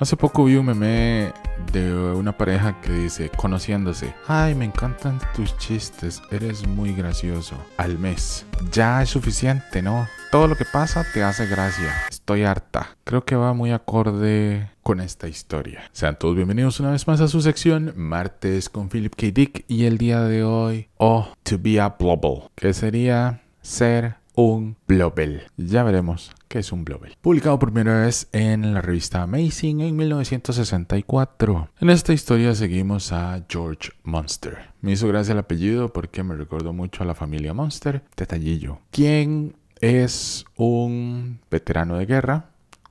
Hace poco vi un meme de una pareja que dice, conociéndose, ay, me encantan tus chistes, eres muy gracioso. Al mes, ya es suficiente, ¿no? Todo lo que pasa te hace gracia. Estoy harta. Creo que va muy acorde con esta historia. Sean todos bienvenidos una vez más a su sección Martes con Philip K. Dick y el día de hoy, Oh, to be a blobble, que sería ser un Blobel. Ya veremos qué es un Blobel. Publicado por primera vez en la revista Amazing en 1964. En esta historia seguimos a George Monster. Me hizo gracia el apellido porque me recordó mucho a la familia Monster. Detallillo. Quien es un veterano de guerra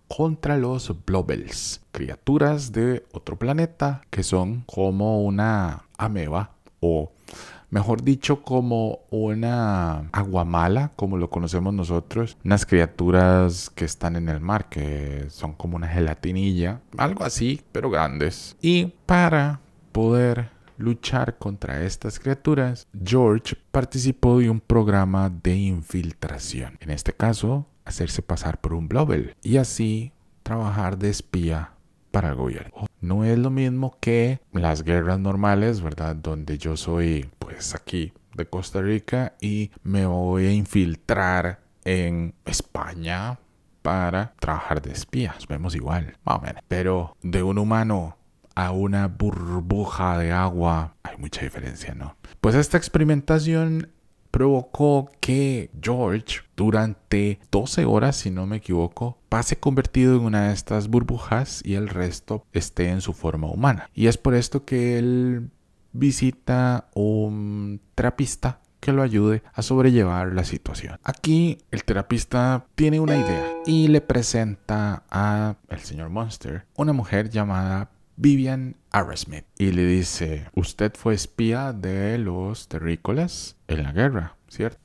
contra los Blobels, criaturas de otro planeta que son como una ameba o mejor dicho, como una aguamala, como lo conocemos nosotros, unas criaturas que están en el mar, que son como una gelatinilla, algo así, pero grandes. Y para poder luchar contra estas criaturas, George participó de un programa de infiltración, en este caso, hacerse pasar por un Blobel, y así trabajar de espía para el gobierno. No es lo mismo que las guerras normales, ¿verdad? Donde yo soy pues aquí de Costa Rica y me voy a infiltrar en España para trabajar de espías. Vemos igual, vamos Pero de un humano a una burbuja de agua hay mucha diferencia, ¿no? Pues esta experimentación provocó que George durante 12 horas, si no me equivoco, pase convertido en una de estas burbujas y el resto esté en su forma humana. Y es por esto que él visita un mm, terapista que lo ayude a sobrellevar la situación. Aquí el terapista tiene una idea y le presenta a el señor Monster una mujer llamada Vivian Arrasmith y le dice, usted fue espía de los terrícolas en la guerra, ¿cierto?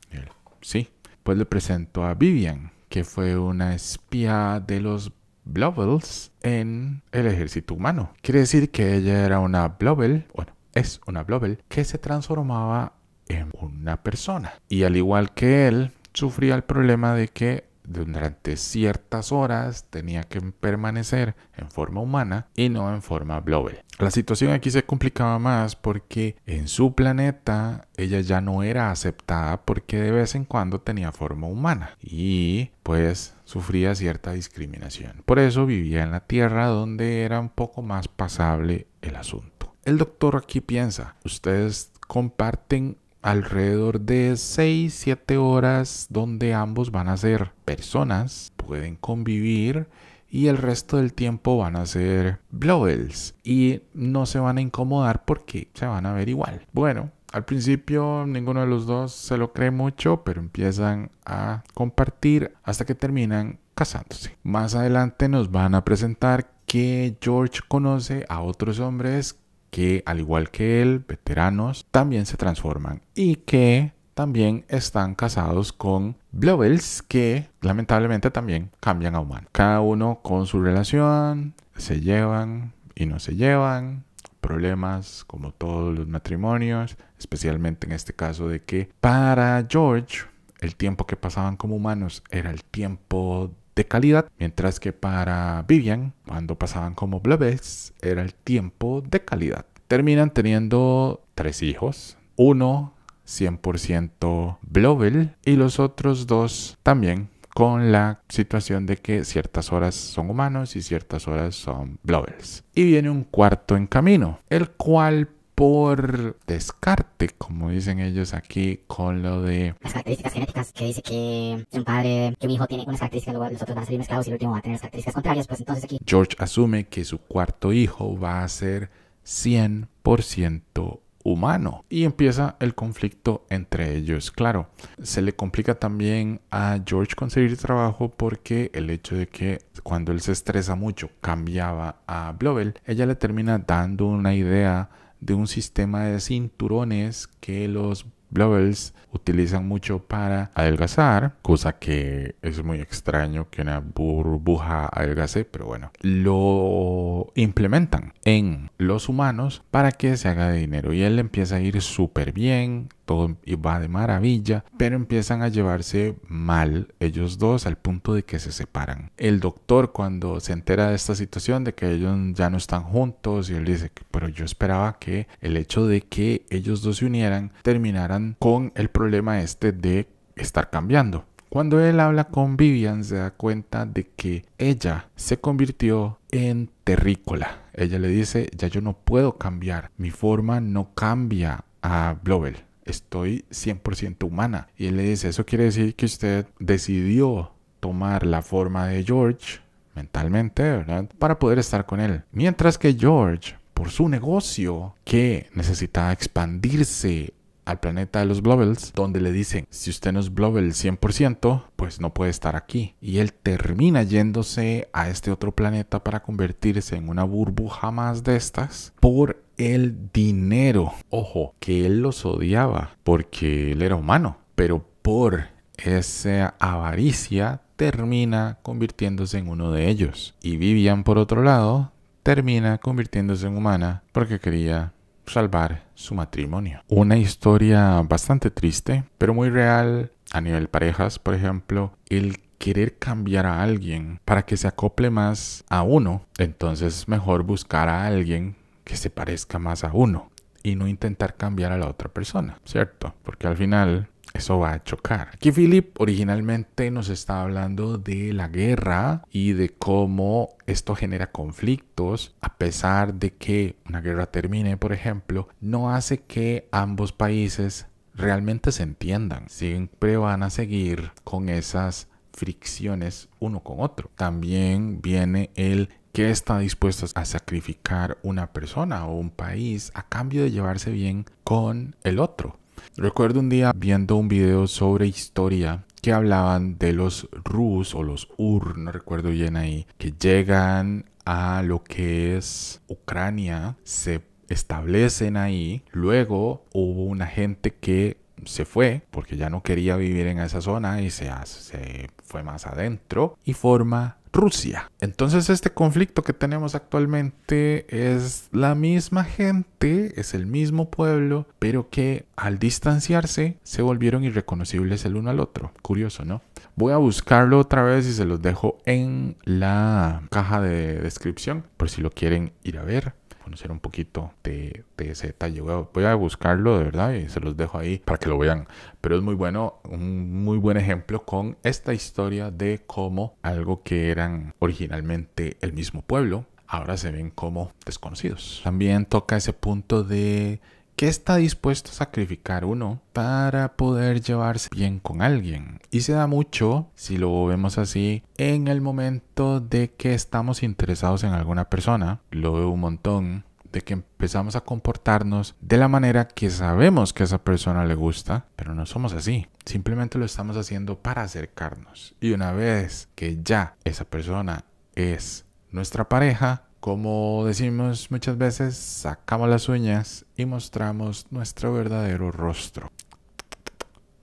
sí. Pues le presento a Vivian, que fue una espía de los Blobels. en el ejército humano. Quiere decir que ella era una Blobel. bueno, es una Blobel que se transformaba en una persona. Y al igual que él, sufría el problema de que durante ciertas horas tenía que permanecer en forma humana y no en forma Blobel. La situación aquí se complicaba más porque en su planeta ella ya no era aceptada porque de vez en cuando tenía forma humana y pues sufría cierta discriminación. Por eso vivía en la Tierra donde era un poco más pasable el asunto. El doctor aquí piensa, ustedes comparten alrededor de 6, 7 horas donde ambos van a ser personas, pueden convivir y el resto del tiempo van a ser blowels y no se van a incomodar porque se van a ver igual. Bueno, al principio ninguno de los dos se lo cree mucho, pero empiezan a compartir hasta que terminan casándose. Más adelante nos van a presentar que George conoce a otros hombres que, al igual que él, veteranos, también se transforman y que también están casados con Blobels que lamentablemente también cambian a humanos. Cada uno con su relación, se llevan y no se llevan, problemas como todos los matrimonios, especialmente en este caso de que para George el tiempo que pasaban como humanos era el tiempo de calidad, mientras que para Vivian, cuando pasaban como bebés, era el tiempo de calidad. Terminan teniendo tres hijos, uno 100% Blobel y los otros dos también con la situación de que ciertas horas son humanos y ciertas horas son Blobels. Y viene un cuarto en camino, el cual por descarte, como dicen ellos aquí, con lo de las características genéticas que dice que un padre, que un hijo tiene unas características, luego los otros van a salir mezclados y el último va a tener las características contrarias, pues entonces aquí George asume que su cuarto hijo va a ser 100% humano y empieza el conflicto entre ellos. Claro, se le complica también a George conseguir trabajo porque el hecho de que cuando él se estresa mucho cambiaba a Blobel. ella le termina dando una idea de un sistema de cinturones que los Blowers utilizan mucho para adelgazar, cosa que es muy extraño que una burbuja adelgace, pero bueno, lo implementan en los humanos para que se haga dinero y él empieza a ir súper bien, todo em, va de maravilla, pero empiezan a llevarse mal ellos dos al punto de que se separan. El doctor cuando se entera de esta situación, de que ellos ya no están juntos, y él dice, pero yo esperaba que el hecho de que ellos dos se unieran terminaran con el problema este de estar cambiando. Cuando él habla con Vivian se da cuenta de que ella se convirtió en terrícola. Ella le dice, ya yo no puedo cambiar, mi forma no cambia a Blobel estoy 100% humana. Y él le dice, eso quiere decir que usted decidió tomar la forma de George mentalmente, ¿verdad? Para poder estar con él. Mientras que George, por su negocio, que necesitaba expandirse al planeta de los Blobels, donde le dicen, si usted no es Blobel 100%, pues no puede estar aquí. Y él termina yéndose a este otro planeta para convertirse en una burbuja más de estas por el dinero. Ojo, que él los odiaba porque él era humano, pero por esa avaricia termina convirtiéndose en uno de ellos. Y Vivian, por otro lado, termina convirtiéndose en humana porque quería salvar su matrimonio. Una historia bastante triste, pero muy real a nivel parejas, por ejemplo, el querer cambiar a alguien para que se acople más a uno, entonces mejor buscar a alguien que se parezca más a uno y no intentar cambiar a la otra persona, ¿cierto? Porque al final eso va a chocar. Aquí Philip originalmente nos está hablando de la guerra y de cómo esto genera conflictos, a pesar de que una guerra termine, por ejemplo, no hace que ambos países realmente se entiendan. Siempre van a seguir con esas fricciones uno con otro. También viene el que está dispuesto a sacrificar una persona o un país a cambio de llevarse bien con el otro? Recuerdo un día viendo un video sobre historia que hablaban de los Rus o los Ur, no recuerdo bien ahí, que llegan a lo que es Ucrania, se establecen ahí, luego hubo una gente que se fue porque ya no quería vivir en esa zona y se, se fue más adentro y forma Rusia. Entonces este conflicto que tenemos actualmente es la misma gente, es el mismo pueblo, pero que al distanciarse se volvieron irreconocibles el uno al otro. Curioso, ¿no? Voy a buscarlo otra vez y se los dejo en la caja de descripción por si lo quieren ir a ver conocer un poquito de, ese detalle. Voy voy a, buscarlo de verdad y se los dejo ahí para que lo vean. Pero es muy bueno, un muy buen ejemplo con esta historia de cómo algo que eran originalmente el mismo pueblo, ahora se ven como desconocidos. También toca ese punto de que está dispuesto a sacrificar uno para poder llevarse bien con alguien? Y se da mucho, si lo vemos así, en el momento de que estamos interesados en alguna persona. Lo veo un montón de que empezamos a comportarnos de la manera que sabemos que a esa persona le gusta, pero no somos así. Simplemente lo estamos haciendo para acercarnos. Y una vez que ya esa persona es nuestra pareja, como decimos muchas veces, sacamos las uñas y mostramos nuestro verdadero rostro.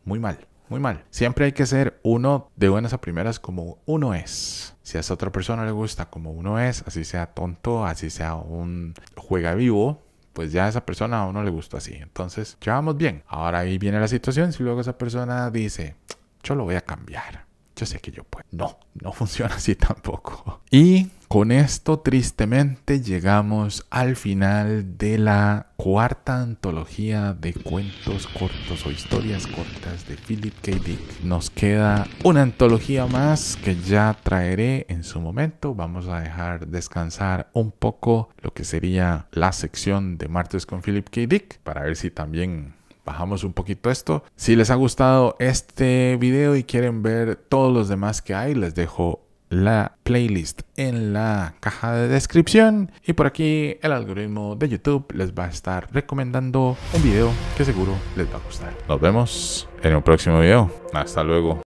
Muy mal, muy mal. Siempre hay que ser uno de buenas a primeras como uno es. Si a esa otra persona le gusta como uno es, así sea tonto, así sea un juega vivo, pues ya a esa persona a uno le gustó así. Entonces, llevamos bien. Ahora ahí viene la situación. Si luego esa persona dice, yo lo voy a cambiar. Yo sé que yo puedo. No, no funciona así tampoco. Y con esto tristemente llegamos al final de la cuarta antología de cuentos cortos o historias cortas de Philip K. Dick. Nos queda una antología más que ya traeré en su momento. Vamos a dejar descansar un poco lo que sería la sección de martes con Philip K. Dick para ver si también bajamos un poquito esto. Si les ha gustado este video y quieren ver todos los demás que hay, les dejo la playlist en la caja de descripción y por aquí el algoritmo de YouTube les va a estar recomendando un video que seguro les va a gustar. Nos vemos en un próximo video. Hasta luego.